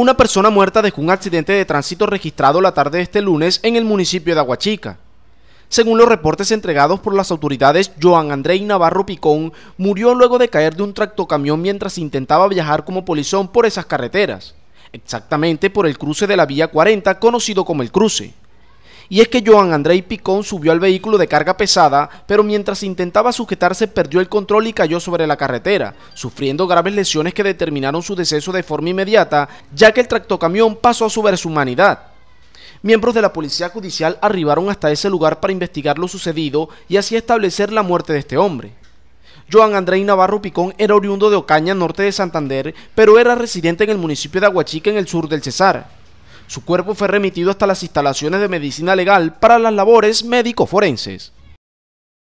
Una persona muerta dejó un accidente de tránsito registrado la tarde de este lunes en el municipio de Aguachica. Según los reportes entregados por las autoridades, Joan André Navarro Picón murió luego de caer de un tractocamión mientras intentaba viajar como polizón por esas carreteras, exactamente por el cruce de la vía 40 conocido como el cruce y es que Joan Andrei Picón subió al vehículo de carga pesada, pero mientras intentaba sujetarse perdió el control y cayó sobre la carretera, sufriendo graves lesiones que determinaron su deceso de forma inmediata, ya que el tractocamión pasó a su humanidad. Miembros de la Policía Judicial arribaron hasta ese lugar para investigar lo sucedido y así establecer la muerte de este hombre. Joan Andrei Navarro Picón era oriundo de Ocaña, norte de Santander, pero era residente en el municipio de Aguachica, en el sur del Cesar. Su cuerpo fue remitido hasta las instalaciones de medicina legal para las labores médico-forenses.